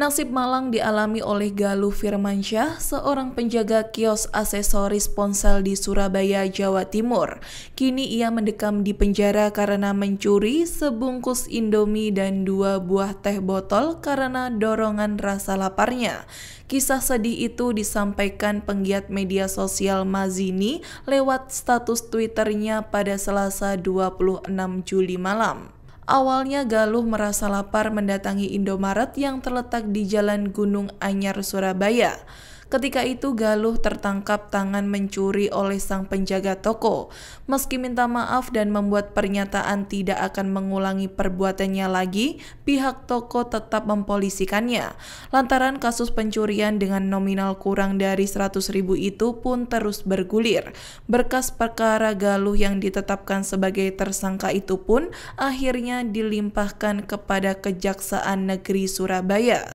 Nasib malang dialami oleh Galuh Firmansyah, seorang penjaga kios aksesoris ponsel di Surabaya, Jawa Timur. Kini ia mendekam di penjara karena mencuri sebungkus Indomie dan dua buah teh botol karena dorongan rasa laparnya. Kisah sedih itu disampaikan penggiat media sosial Mazini lewat status Twitternya pada Selasa 26 Juli malam. Awalnya Galuh merasa lapar mendatangi Indomaret yang terletak di Jalan Gunung Anyar, Surabaya. Ketika itu Galuh tertangkap tangan mencuri oleh sang penjaga toko. Meski minta maaf dan membuat pernyataan tidak akan mengulangi perbuatannya lagi, pihak toko tetap mempolisikannya. Lantaran kasus pencurian dengan nominal kurang dari 100 ribu itu pun terus bergulir. Berkas perkara Galuh yang ditetapkan sebagai tersangka itu pun akhirnya dilimpahkan kepada Kejaksaan Negeri Surabaya.